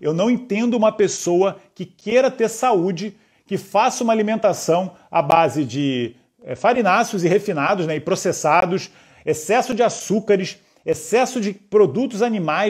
Eu não entendo uma pessoa que queira ter saúde, que faça uma alimentação à base de eh, farináceos e refinados né, e processados, excesso de açúcares, excesso de produtos animais